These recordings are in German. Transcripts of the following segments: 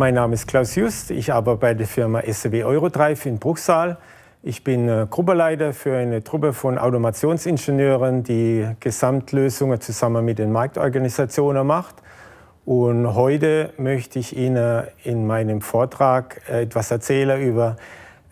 Mein Name ist Klaus Just, ich arbeite bei der Firma SW Eurodrive in Bruchsal. Ich bin äh, Gruppenleiter für eine Truppe von Automationsingenieuren, die Gesamtlösungen zusammen mit den Marktorganisationen macht. Und heute möchte ich Ihnen in meinem Vortrag äh, etwas erzählen über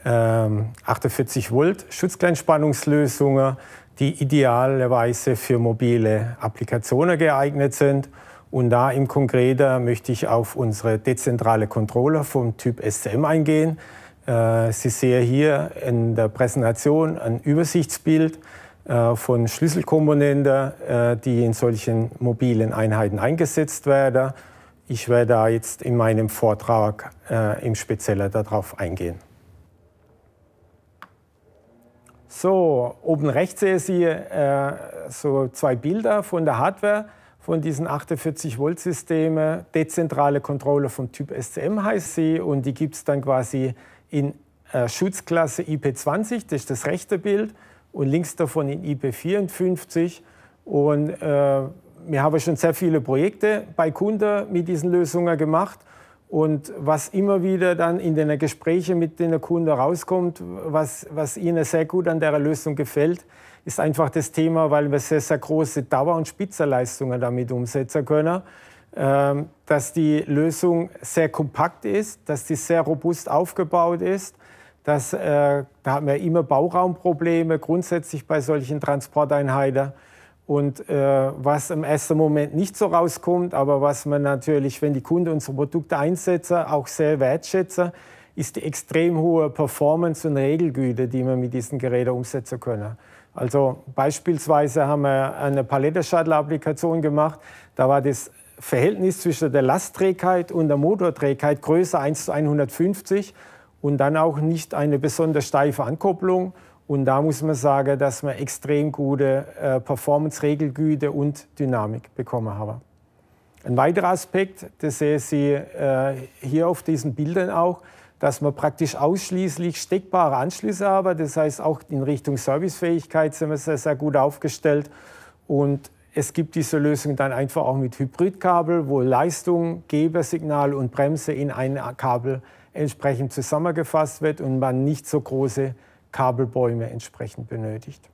48 ähm, Volt Schutzkleinspannungslösungen, die idealerweise für mobile Applikationen geeignet sind. Und da im Konkreter möchte ich auf unsere dezentrale Controller vom Typ SCM eingehen. Äh, Sie sehen hier in der Präsentation ein Übersichtsbild äh, von Schlüsselkomponenten, äh, die in solchen mobilen Einheiten eingesetzt werden. Ich werde da jetzt in meinem Vortrag im Speziellen darauf eingehen. So, oben rechts sehen Sie so zwei Bilder von der Hardware von diesen 48 Volt systemen Dezentrale Controller vom Typ SCM heißt sie und die gibt es dann quasi in äh, Schutzklasse IP20, das ist das rechte Bild, und links davon in IP54. Und äh, wir haben schon sehr viele Projekte bei Kunden mit diesen Lösungen gemacht und was immer wieder dann in den Gesprächen mit den Kunden rauskommt, was, was ihnen sehr gut an der Lösung gefällt, ist einfach das Thema, weil wir sehr, sehr große Dauer- und Spitzerleistungen damit umsetzen können, ähm, dass die Lösung sehr kompakt ist, dass die sehr robust aufgebaut ist, dass äh, da haben wir immer Bauraumprobleme grundsätzlich bei solchen Transporteinheiten. Und äh, was im ersten Moment nicht so rauskommt, aber was man natürlich, wenn die Kunden unsere Produkte einsetzen, auch sehr wertschätzen, ist die extrem hohe Performance und Regelgüte, die man mit diesen Geräten umsetzen können. Also beispielsweise haben wir eine Palette-Shuttle-Applikation gemacht. Da war das Verhältnis zwischen der Lastträgheit und der Motorträgheit größer 1 zu 150 und dann auch nicht eine besonders steife Ankopplung. Und da muss man sagen, dass wir extrem gute äh, Performance, Regelgüte und Dynamik bekommen haben. Ein weiterer Aspekt, das sehen Sie äh, hier auf diesen Bildern auch, dass man praktisch ausschließlich steckbare Anschlüsse haben. Das heißt, auch in Richtung Servicefähigkeit sind wir sehr, sehr gut aufgestellt. Und es gibt diese Lösung dann einfach auch mit Hybridkabel, wo Leistung, Gebersignal und Bremse in ein Kabel entsprechend zusammengefasst wird und man nicht so große Kabelbäume entsprechend benötigt.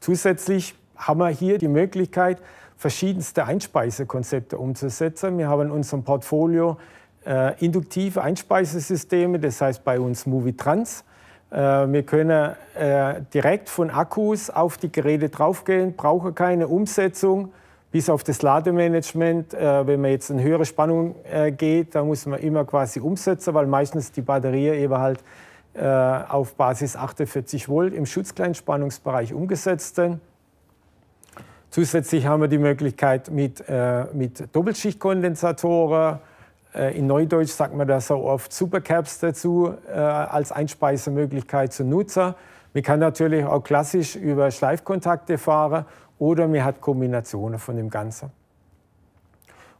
Zusätzlich haben wir hier die Möglichkeit, verschiedenste Einspeisekonzepte umzusetzen. Wir haben in unserem Portfolio äh, induktive Einspeisesysteme, das heißt bei uns MovieTrans. Äh, wir können äh, direkt von Akkus auf die Geräte draufgehen, brauchen keine Umsetzung bis auf das Lademanagement. Äh, wenn man jetzt in höhere Spannung äh, geht, da muss man immer quasi umsetzen, weil meistens die Batterie eben halt äh, auf Basis 48 Volt im Schutzkleinspannungsbereich umgesetzt. Zusätzlich haben wir die Möglichkeit mit, äh, mit Doppelschichtkondensatoren, äh, in Neudeutsch sagt man da so oft Supercaps dazu, äh, als Einspeisemöglichkeit zu nutzen. Man kann natürlich auch klassisch über Schleifkontakte fahren oder man hat Kombinationen von dem Ganzen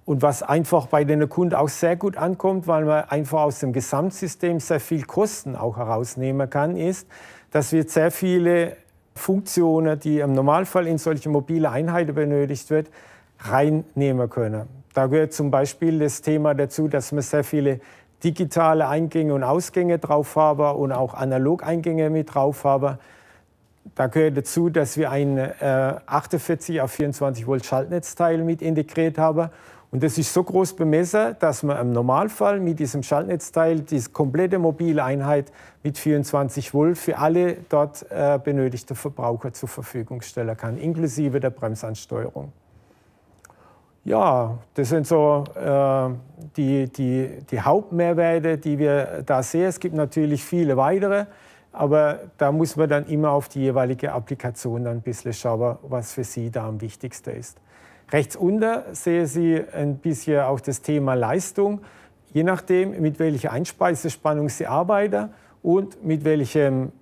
und was einfach bei den Kunden auch sehr gut ankommt, weil man einfach aus dem Gesamtsystem sehr viel Kosten auch herausnehmen kann, ist, dass wir sehr viele Funktionen, die im Normalfall in solche mobile Einheiten benötigt wird, reinnehmen können. Da gehört zum Beispiel das Thema dazu, dass man sehr viele digitale Eingänge und Ausgänge drauf habe und auch analog Eingänge mit drauf habe. Da gehört dazu, dass wir ein äh, 48 auf 24 Volt Schaltnetzteil mit integriert haben und das ist so groß bemessen, dass man im Normalfall mit diesem Schaltnetzteil die komplette mobile Einheit mit 24 Volt für alle dort äh, benötigten Verbraucher zur Verfügung stellen kann, inklusive der Bremsansteuerung. Ja, das sind so äh, die, die, die Hauptmehrwerte, die wir da sehen. Es gibt natürlich viele weitere, aber da muss man dann immer auf die jeweilige Applikation dann ein bisschen schauen, was für Sie da am wichtigsten ist. Rechts unter sehen Sie ein bisschen auch das Thema Leistung, je nachdem, mit welcher Einspeisespannung Sie arbeiten und mit welchem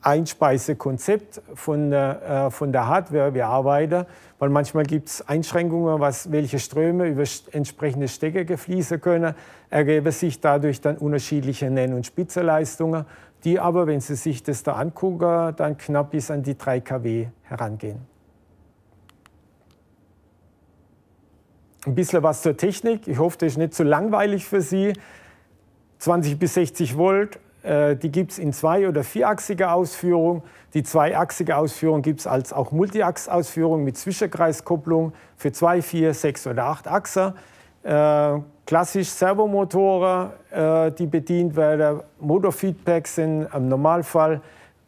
Einspeisekonzept von der, äh, von der Hardware wir arbeiten, weil manchmal gibt es Einschränkungen, was, welche Ströme über entsprechende Stecker fließen können, ergeben sich dadurch dann unterschiedliche Nenn- und Spitzeleistungen, die aber, wenn Sie sich das da angucken, dann knapp bis an die 3 kW herangehen. ein bisschen was zur Technik. Ich hoffe, das ist nicht zu langweilig für Sie. 20 bis 60 Volt, äh, die gibt es in zwei- oder vierachsiger Ausführung. Die zweiachsige Ausführung gibt es als auch Multiachs-Ausführung mit Zwischenkreiskupplung für zwei, vier, sechs oder acht Achser. Äh, klassisch Servomotoren, äh, die bedient werden. Motorfeedbacks sind im Normalfall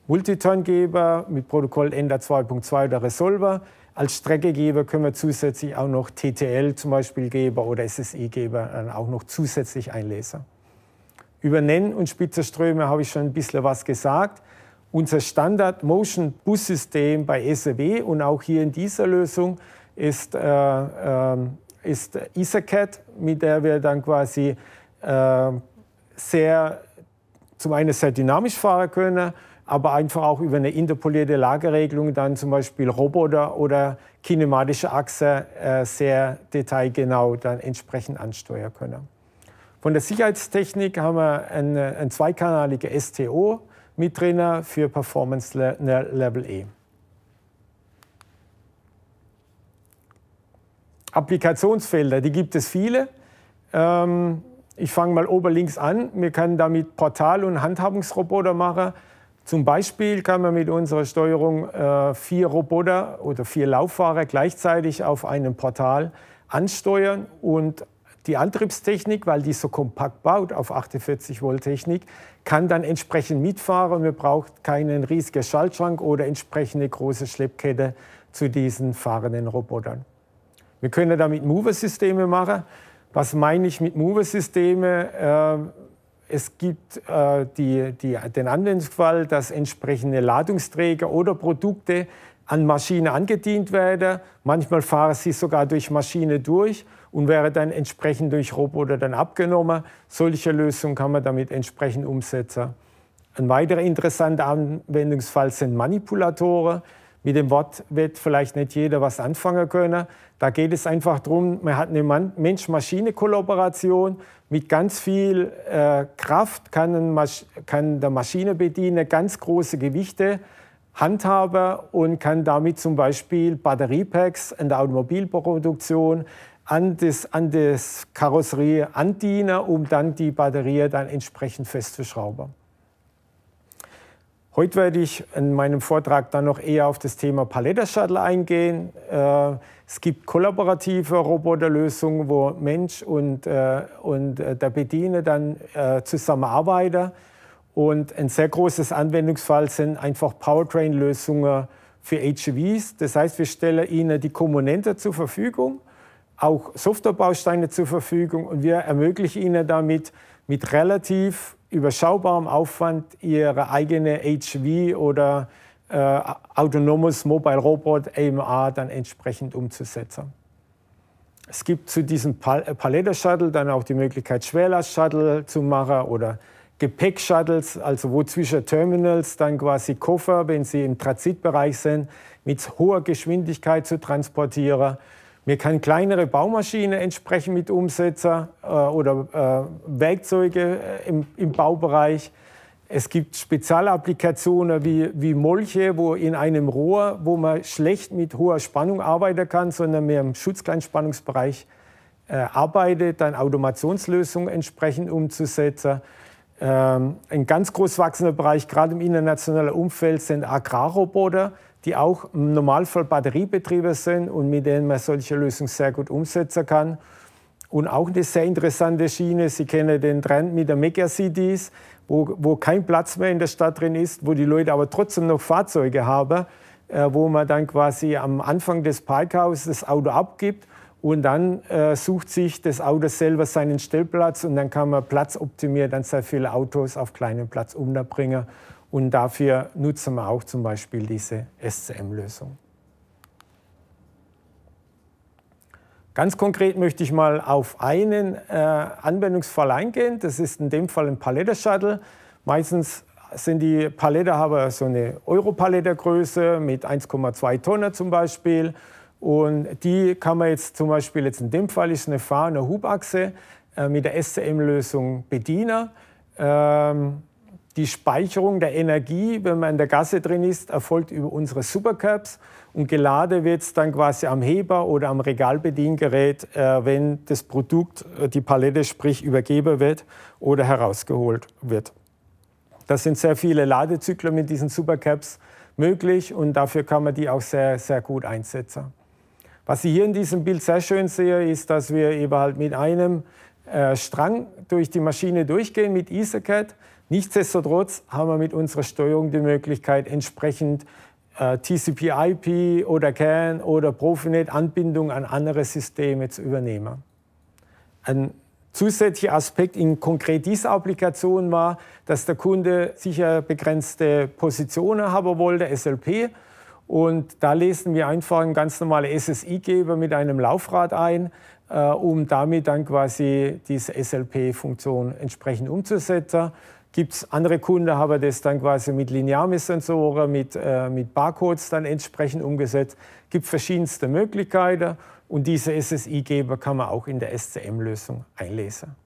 Multiturngeber mit Protokoll Ender 2.2 oder Resolver. Als Streckegeber können wir zusätzlich auch noch TTL zum Beispiel Geber oder SSI-Geber äh, auch noch zusätzlich einlesen. Über Nenn- und Spitzerströme habe ich schon ein bisschen was gesagt. Unser Standard-Motion-Bus-System bei SEW und auch hier in dieser Lösung ist, äh, äh, ist EtherCAT, mit der wir dann quasi äh, sehr, zum einen sehr dynamisch fahren können, aber einfach auch über eine interpolierte Lageregelung dann zum Beispiel Roboter oder kinematische Achse äh, sehr detailgenau dann entsprechend ansteuern können. Von der Sicherheitstechnik haben wir eine, äh, eine zweikanalige STO mit Trainer für Performance Le ne, Level E. Applikationsfelder, die gibt es viele. Ähm, ich fange mal links an. Wir können damit Portal- und Handhabungsroboter machen. Zum Beispiel kann man mit unserer Steuerung äh, vier Roboter oder vier Lauffahrer gleichzeitig auf einem Portal ansteuern und die Antriebstechnik, weil die so kompakt baut auf 48 Volt Technik, kann dann entsprechend mitfahren. Man braucht keinen riesigen Schaltschrank oder entsprechende große Schleppkette zu diesen fahrenden Robotern. Wir können damit Mover-Systeme machen. Was meine ich mit Mover-Systeme? Äh, es gibt äh, die, die, den Anwendungsfall, dass entsprechende Ladungsträger oder Produkte an Maschine angedient werden. Manchmal fahren sie sogar durch Maschine durch und wäre dann entsprechend durch Roboter dann abgenommen. Solche Lösungen kann man damit entsprechend umsetzen. Ein weiterer interessanter Anwendungsfall sind Manipulatoren. Mit dem Wort wird vielleicht nicht jeder was anfangen können, da geht es einfach darum, man hat eine Mensch-Maschine-Kollaboration. Mit ganz viel äh, Kraft kann, kann, der Maschinenbediener ganz große Gewichte handhaben und kann damit zum Beispiel Batteriepacks in der Automobilproduktion an das, an das Karosserie andienen, um dann die Batterie dann entsprechend festzuschrauben. Heute werde ich in meinem Vortrag dann noch eher auf das Thema Palette Shuttle eingehen. Äh, es gibt kollaborative Roboterlösungen, wo Mensch und, äh, und äh, der Bediener dann äh, zusammenarbeiten. Und ein sehr großes Anwendungsfall sind einfach Powertrain-Lösungen für HEVs. Das heißt, wir stellen ihnen die Komponente zur Verfügung, auch Softwarebausteine zur Verfügung und wir ermöglichen ihnen damit mit relativ überschaubarem Aufwand ihre eigene HV oder äh, autonomes Mobile Robot AMA dann entsprechend umzusetzen. Es gibt zu diesem Pal äh, Palette Shuttle dann auch die Möglichkeit, Schwerlast Shuttle zu machen oder Gepäck Shuttles, also wo zwischen Terminals dann quasi Koffer, wenn sie im Transitbereich sind, mit hoher Geschwindigkeit zu transportieren mir kann kleinere Baumaschine entsprechend mit Umsetzer äh, oder äh, Werkzeuge äh, im, im, Baubereich. Es gibt Spezialapplikationen wie, wie Molche, wo in einem Rohr, wo man schlecht mit hoher Spannung arbeiten kann, sondern mehr im Schutzkleinspannungsbereich äh, arbeitet, dann Automationslösungen entsprechend umzusetzen. Ähm, ein ganz groß wachsender Bereich, gerade im internationalen Umfeld, sind Agrarroboter die auch im Normalfall Batteriebetriebe sind und mit denen man solche Lösungen sehr gut umsetzen kann. Und auch eine sehr interessante Schiene, Sie kennen den Trend mit den Megacities, wo, wo kein Platz mehr in der Stadt drin ist, wo die Leute aber trotzdem noch Fahrzeuge haben, äh, wo man dann quasi am Anfang des Parkhauses das Auto abgibt und dann äh, sucht sich das Auto selber seinen Stellplatz und dann kann man platzoptimiert dann sehr viele Autos auf kleinen Platz unterbringen. Und dafür nutzen wir auch zum Beispiel diese SCM-Lösung. Ganz konkret möchte ich mal auf einen äh, Anwendungsfall eingehen. Das ist in dem Fall ein Palette-Shuttle. Meistens sind die Palette haben so eine Euro-Palette-Größe mit 1,2 Tonnen zum Beispiel. Und die kann man jetzt zum Beispiel, jetzt in dem Fall ist eine Fahr- und Hubachse äh, mit der SCM-Lösung bedienen. Ähm, die Speicherung der Energie, wenn man in der Gasse drin ist, erfolgt über unsere Supercaps und geladen wird es dann quasi am Heber oder am Regalbediengerät, äh, wenn das Produkt, äh, die Palette sprich, übergeben wird oder herausgeholt wird. Das sind sehr viele Ladezyklen mit diesen Supercaps möglich und dafür kann man die auch sehr, sehr gut einsetzen. Was ich hier in diesem Bild sehr schön sehe, ist, dass wir eben halt mit einem äh, Strang durch die Maschine durchgehen mit EtherCAT. Nichtsdestotrotz haben wir mit unserer Steuerung die Möglichkeit, entsprechend äh, TCP/IP oder CAN oder Profinet Anbindung an andere Systeme zu übernehmen. Ein zusätzlicher Aspekt in konkret dieser Applikation war, dass der Kunde sicher begrenzte Positionen haben wollte, SLP. Und da lesen wir einfach einen ganz normalen SSI-Geber mit einem Laufrad ein, äh, um damit dann quasi diese SLP-Funktion entsprechend umzusetzen. Gibt es andere Kunden, haben das dann quasi mit Linearmessensoren, mit, äh, mit Barcodes dann entsprechend umgesetzt. Es Gibt verschiedenste Möglichkeiten und diese SSI-Geber kann man auch in der SCM-Lösung einlesen.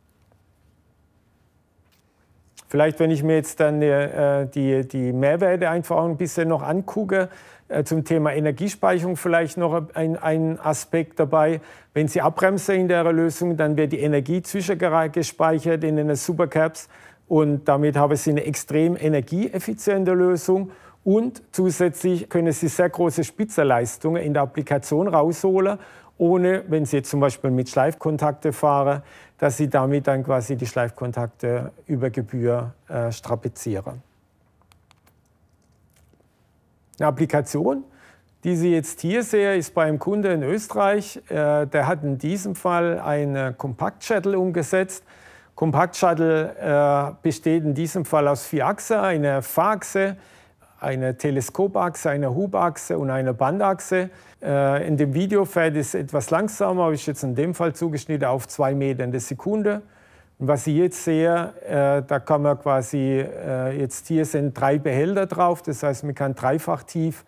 Vielleicht, wenn ich mir jetzt dann äh, die, die Mehrwerte einfach auch ein bisschen noch angucke, äh, zum Thema Energiespeicherung vielleicht noch ein, ein Aspekt dabei. Wenn Sie abbremsen in der Lösung, dann wird die Energie zwischengespeichert in den Supercaps. Und damit haben Sie eine extrem energieeffiziente Lösung. Und zusätzlich können Sie sehr große Spitzerleistungen in der Applikation rausholen, ohne, wenn Sie jetzt zum Beispiel mit Schleifkontakte fahren, dass Sie damit dann quasi die Schleifkontakte über Gebühr äh, strapazieren. Eine Applikation, die Sie jetzt hier sehen, ist bei einem Kunde in Österreich. Äh, der hat in diesem Fall eine Kompakt-Shuttle umgesetzt. Kompakt Shuttle äh, besteht in diesem Fall aus vier Achsen, einer Fahrachse, einer Teleskopachse, einer Hubachse und einer Bandachse. Äh, in dem Video fährt es etwas langsamer, habe ich jetzt in dem Fall zugeschnitten auf zwei Meter in der Sekunde. Und was ich jetzt sehe, äh, da kann man quasi, äh, jetzt hier sind drei Behälter drauf, das heißt, man kann dreifach tief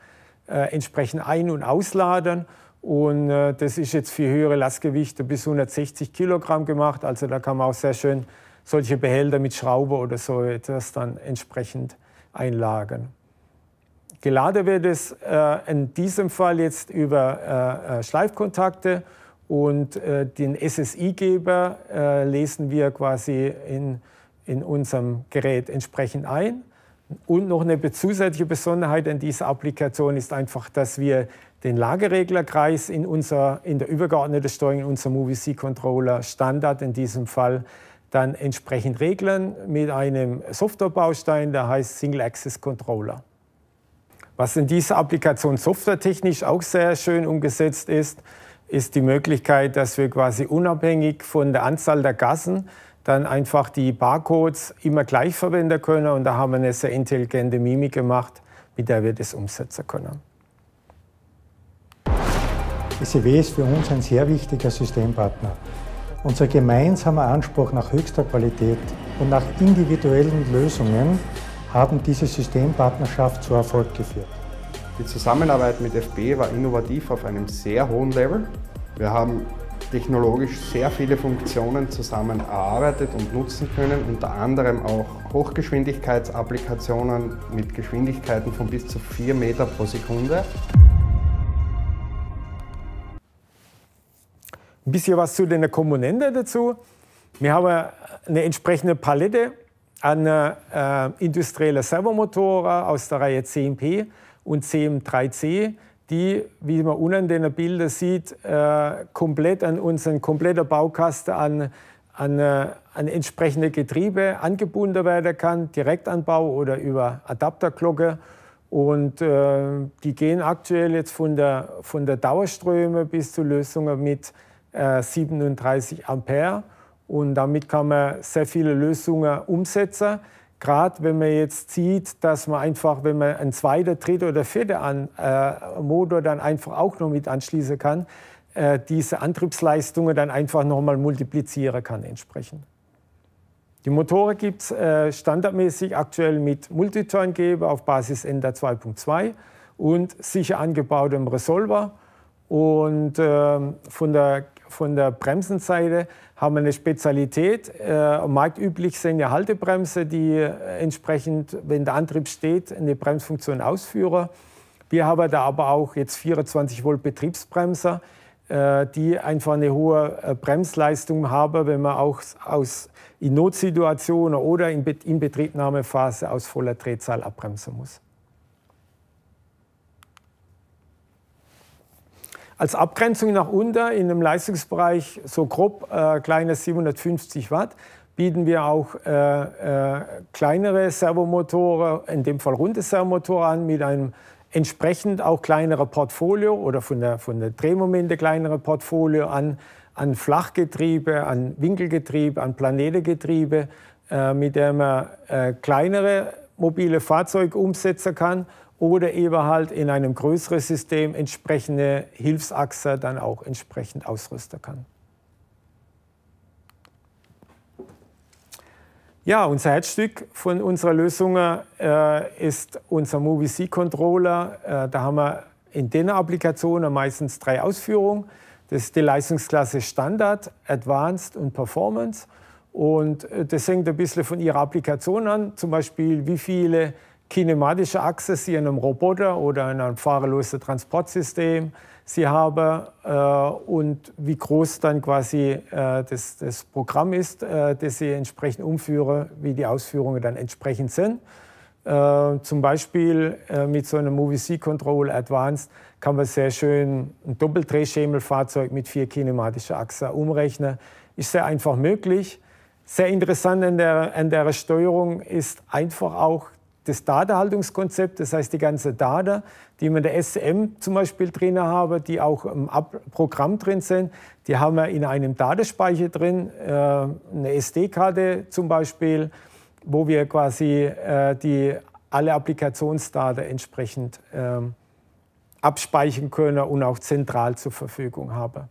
äh, entsprechend ein- und ausladen. Und äh, das ist jetzt für höhere Lastgewichte bis 160 Kilogramm gemacht. Also da kann man auch sehr schön solche Behälter mit Schraube oder so etwas dann entsprechend einlagern. Geladen wird es äh, in diesem Fall jetzt über äh, äh Schleifkontakte und äh, den SSI-Geber äh, lesen wir quasi in, in unserem Gerät entsprechend ein. Und noch eine zusätzliche Besonderheit an dieser Applikation ist einfach, dass wir den Lagereglerkreis in, unser, in der übergeordneten Steuerung in unserem UVC-Controller Standard in diesem Fall dann entsprechend regeln mit einem Softwarebaustein, der heißt Single Access Controller. Was in dieser Applikation softwaretechnisch auch sehr schön umgesetzt ist, ist die Möglichkeit, dass wir quasi unabhängig von der Anzahl der Gassen dann einfach die Barcodes immer gleich verwenden können. Und da haben wir eine sehr intelligente Mimik gemacht, mit der wir das umsetzen können. SEW ist für uns ein sehr wichtiger Systempartner. Unser gemeinsamer Anspruch nach höchster Qualität und nach individuellen Lösungen haben diese Systempartnerschaft zu Erfolg geführt. Die Zusammenarbeit mit FB war innovativ auf einem sehr hohen Level. Wir haben technologisch sehr viele Funktionen zusammen erarbeitet und nutzen können, unter anderem auch Hochgeschwindigkeitsapplikationen mit Geschwindigkeiten von bis zu 4 Meter pro Sekunde. Ein bisschen was zu den Komponenten dazu. Wir haben eine entsprechende Palette an äh, industriellen Servomotoren aus der Reihe CMP und CM3C, die, wie man unten den Bildern sieht, äh, komplett an unseren kompletten Baukasten an, an, äh, an, entsprechende Getriebe angebunden werden kann, direkt an Bau oder über Adapterglocke. Und äh, die gehen aktuell jetzt von der, von der Dauerströme bis zu Lösungen mit 37 äh, Ampere. Und damit kann man sehr viele Lösungen umsetzen. Gerade wenn man jetzt sieht, dass man einfach, wenn man einen zweiter, dritter oder vierter an, äh, Motor dann einfach auch noch mit anschließen kann, äh, diese Antriebsleistungen dann einfach nochmal multiplizieren kann entsprechend. Die Motoren gibt es äh, standardmäßig aktuell mit Multiturn-Geber auf Basis Ender 2.2 und sicher angebautem Resolver. Und äh, von der von der Bremsenseite haben wir eine Spezialität. Äh, marktüblich sind ja Haltebremse, die äh, entsprechend, wenn der Antrieb steht, eine Bremsfunktion ausführen. Wir haben da aber auch jetzt 24 Volt Betriebsbremser, äh, die einfach eine hohe äh, Bremsleistung haben, wenn man auch aus, in Notsituationen oder in, Be in Betriebnahmephase aus voller Drehzahl abbremsen muss. Als Abgrenzung nach unten in dem Leistungsbereich so grob äh, kleines 750 Watt bieten wir auch äh, äh, kleinere Servomotoren, in dem Fall runde Servomotoren an mit einem entsprechend auch kleinere Portfolio oder von der, von der Drehmomente kleinere Portfolio an, an Flachgetriebe, an Winkelgetriebe, an Planetegetriebe, äh, mit dem man äh, kleinere mobile Fahrzeuge umsetzen kann oder eben halt in einem größeren System entsprechende Hilfsachse dann auch entsprechend ausrüsten kann. Ja, unser Herzstück von unserer Lösung äh, ist unser Movie-C-Controller. Äh, da haben wir in den Applikationen meistens drei Ausführungen. Das ist die Leistungsklasse Standard, Advanced und Performance. Und äh, das hängt ein bisschen von Ihrer Applikation an, zum Beispiel wie viele kinematische Achse Sie in einem Roboter oder in einem fahrerlosen Transportsystem Sie haben äh, und wie groß dann quasi äh, das, das Programm ist, äh, das Sie entsprechend umführen, wie die Ausführungen dann entsprechend sind. Äh, zum Beispiel äh, mit so einem Movie-C Control Advanced kann man sehr schön ein Doppeldrehschemelfahrzeug mit vier kinematischen Achsen umrechnen. Ist sehr einfach möglich. Sehr interessant an der, an der Steuerung ist einfach auch das Datenhaltungskonzepts, das heißt die ganze Daten, die wir in der SM zum Beispiel drin haben, die auch im Programm drin sind, die haben wir in einem Datenspeicher drin, äh, eine SD-Karte zum Beispiel, wo wir quasi äh, die, alle Applikationsdaten entsprechend ähm, abspeichern können und auch zentral zur Verfügung haben.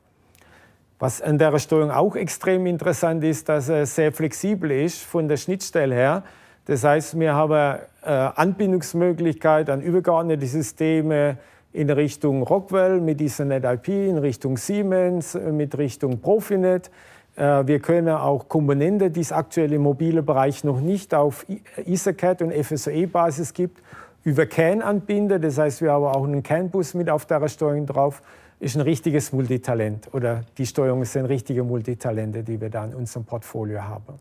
Was an der Steuerung auch extrem interessant ist, dass es sehr flexibel ist von der Schnittstelle her. Das heißt, wir haben eine äh, Anbindungsmöglichkeit an übergeordnete Systeme in Richtung Rockwell mit dieser NetIP, in Richtung Siemens, äh, mit Richtung Profinet. Äh, wir können auch Komponenten, die es aktuell im mobilen Bereich noch nicht auf EtherCAT und FSOE-Basis gibt, über CAN anbinden. Das heißt, wir haben auch einen CAN-Bus mit auf der Steuerung drauf. Ist ein richtiges Multitalent oder die Steuerung sind richtige Multitalente, die wir da in unserem Portfolio haben.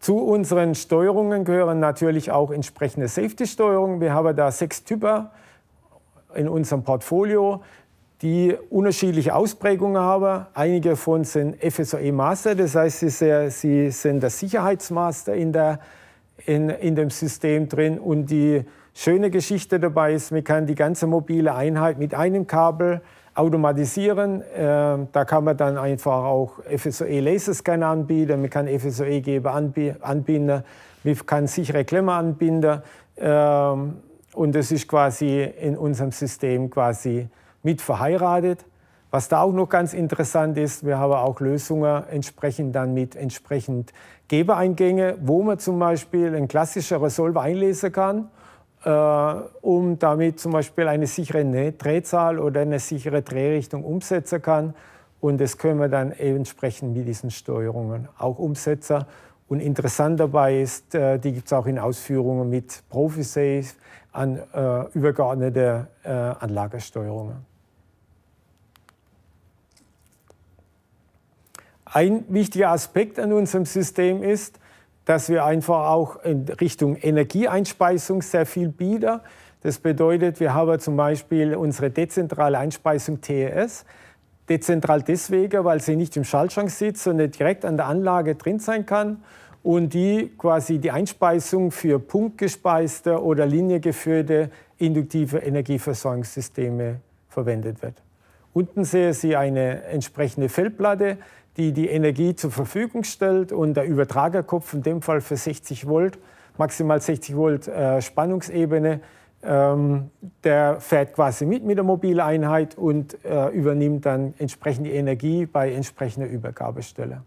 Zu unseren Steuerungen gehören natürlich auch entsprechende Safety-Steuerungen. Wir haben da sechs Typen in unserem Portfolio, die unterschiedliche Ausprägungen haben. Einige von sind FSOE Master, das heißt, sie, sind der Sicherheitsmaster in, der, in, in dem System drin. Und die schöne Geschichte dabei ist, man kann die ganze mobile Einheit mit einem Kabel automatisieren. Ähm, da kann man dann einfach auch FSOE-Laserscanner anbieten, man kann FSOE-Geber anbinden, man kann sichere Klemme anbinden. Ähm, und das ist quasi in unserem System quasi mit verheiratet. Was da auch noch ganz interessant ist, wir haben auch Lösungen entsprechend dann mit entsprechend Gebereingänge, wo man zum Beispiel ein klassischeres Resolver einlesen kann äh, um damit zum Beispiel eine sichere Drehzahl oder eine sichere Drehrichtung umsetzen kann. Und das können wir dann entsprechend mit diesen Steuerungen auch umsetzen. Und interessant dabei ist, äh, die gibt es auch in Ausführungen mit Profisafe an äh, übergeordnete äh, Anlagersteuerungen. Ein wichtiger Aspekt an unserem System ist, dass wir einfach auch in Richtung Energieeinspeisung sehr viel bieten. Das bedeutet, wir haben zum Beispiel unsere dezentrale Einspeisung TES. Dezentral deswegen, weil sie nicht im Schaltschrank sitzt, sondern direkt an der Anlage drin sein kann und die quasi die Einspeisung für punktgespeiste oder liniegeführte induktive Energieversorgungssysteme verwendet wird. Unten sehen Sie eine entsprechende Feldplatte, die die Energie zur Verfügung stellt und der Übertragerkopf in dem Fall für 60 Volt, maximal 60 Volt äh, Spannungsebene, ähm, der fährt quasi mit mit der Mobileinheit und äh, übernimmt dann entsprechend die Energie bei entsprechender Übergabestelle.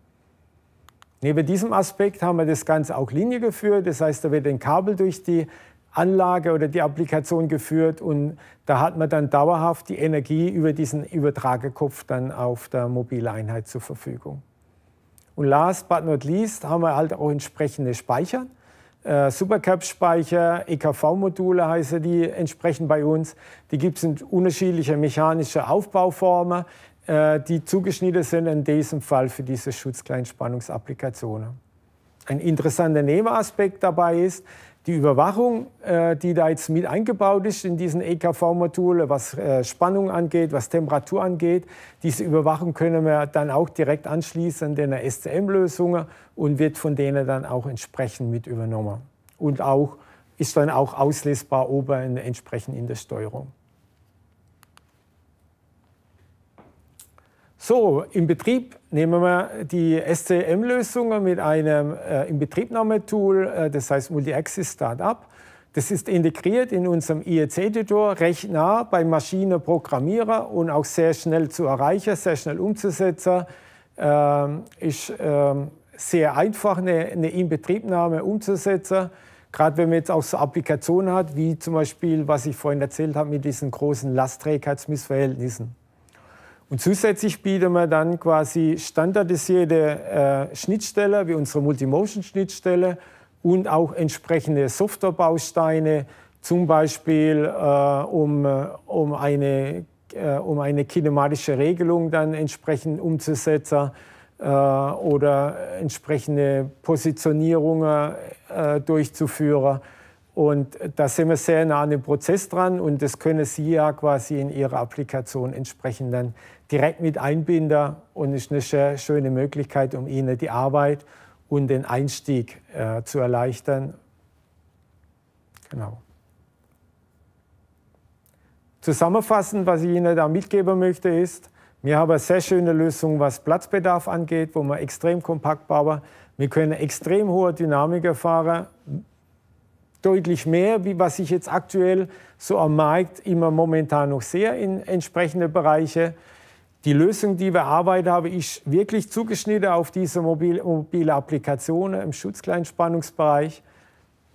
Neben diesem Aspekt haben wir das Ganze auch Linie geführt, das heißt, da wird ein Kabel durch die Anlage oder die Applikation geführt und da hat man dann dauerhaft die Energie über diesen Übertragekopf dann auf der mobile Einheit zur Verfügung. Und last but not least haben wir halt auch entsprechende Speicher. Äh, Supercap-Speicher, EKV-Module heißen die entsprechend bei uns. Die gibt es in unterschiedlicher mechanischer Aufbauformen, äh, die zugeschnitten sind in diesem Fall für diese Schutzkleinspannungsapplikationen. Ein interessanter Nebenaspekt dabei ist, die Überwachung, äh, die da jetzt mit eingebaut ist in diesen EKV-Module, was äh, Spannung angeht, was Temperatur angeht, diese Überwachung können wir dann auch direkt anschließen an den SCM-Lösungen und wird von denen dann auch entsprechend mit übernommen. Und auch ist dann auch auslesbar oben entsprechend in der Steuerung. So, im Betrieb nehmen wir die SCM-Lösungen mit einem äh, Inbetriebnahmetool, äh, das heißt Multi-Axis Startup. Das ist integriert in unserem IEC-Editor, recht nah bei Maschine, Programmierer und auch sehr schnell zu erreichen, sehr schnell umzusetzen. Ähm, ist ähm, sehr einfach, eine, eine Inbetriebnahme umzusetzen. Gerade wenn man jetzt auch so Applikationen hat, wie zum Beispiel, was ich vorhin erzählt habe, mit diesen großen Lastträgheitsmissverhältnissen. Und zusätzlich bieten wir dann quasi standardisierte äh, Schnittstellen wie unsere Multimotion-Schnittstelle und auch entsprechende Softwarebausteine, zum Beispiel äh, um, äh, um, eine, äh, um eine kinematische Regelung dann entsprechend umzusetzen äh, oder entsprechende Positionierungen äh, durchzuführen. Und da sind wir sehr nah an dem Prozess dran und das können Sie ja quasi in Ihrer Applikation entsprechend dann direkt mit einbinden und ist eine sehr schöne Möglichkeit, um Ihnen die Arbeit und den Einstieg äh, zu erleichtern. Genau. Zusammenfassend, was ich Ihnen da mitgeben möchte, ist, wir haben eine sehr schöne Lösung, was Platzbedarf angeht, wo wir extrem kompakt bauen. Wir können extrem hohe Dynamik erfahren deutlich mehr, wie was ich jetzt aktuell so am Markt immer momentan noch sehe in entsprechende Bereiche. Die Lösung, die wir arbeiten, habe ich wirklich zugeschnitten auf diese mobile, mobile Applikationen im Schutzkleinspannungsbereich.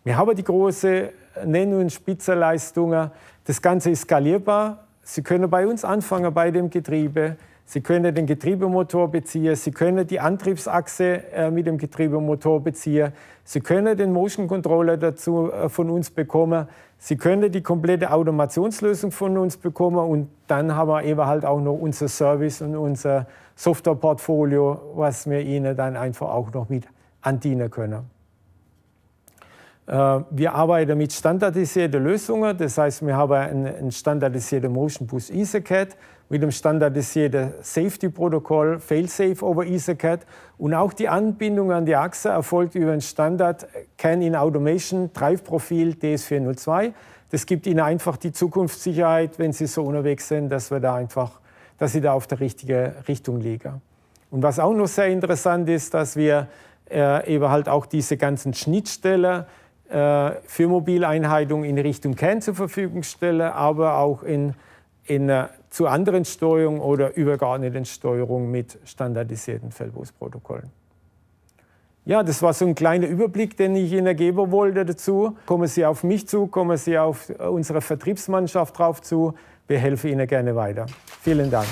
Wir haben die große Nennung und Spitzenleistungen. Das Ganze ist skalierbar. Sie können bei uns anfangen, bei dem Getriebe. Sie können den Getriebemotor beziehen, Sie können die Antriebsachse äh, mit dem Getriebemotor beziehen, Sie können den Motion Controller dazu äh, von uns bekommen, Sie können die komplette Automationslösung von uns bekommen und dann haben wir eben halt auch noch unser Service und unser Softwareportfolio, was wir Ihnen dann einfach auch noch mit andienen können. Äh, wir arbeiten mit standardisierten Lösungen, das heißt, wir haben einen standardisierten Motion Bus EasyCAD mit dem standardisierten Safety-Protokoll Failsafe over EtherCAT und auch die Anbindung an die Achse erfolgt über ein Standard CAN in Automation Drive-Profil DS402. Das gibt Ihnen einfach die Zukunftssicherheit, wenn Sie so unterwegs sind, dass wir da einfach, dass Sie da auf der richtigen Richtung liegen. Und was auch noch sehr interessant ist, dass wir äh, eben halt auch diese ganzen Schnittstellen äh, für Mobileinheitungen in Richtung CAN zur Verfügung stellen, aber auch in, in äh, zu anderen Steuerungen oder übergeordneten Steuerungen mit standardisierten Feldbußprotokollen. Ja, das war so ein kleiner Überblick, den ich Ihnen geben wollte dazu. Kommen Sie auf mich zu, kommen Sie auf unsere Vertriebsmannschaft drauf zu. Wir helfen Ihnen gerne weiter. Vielen Dank.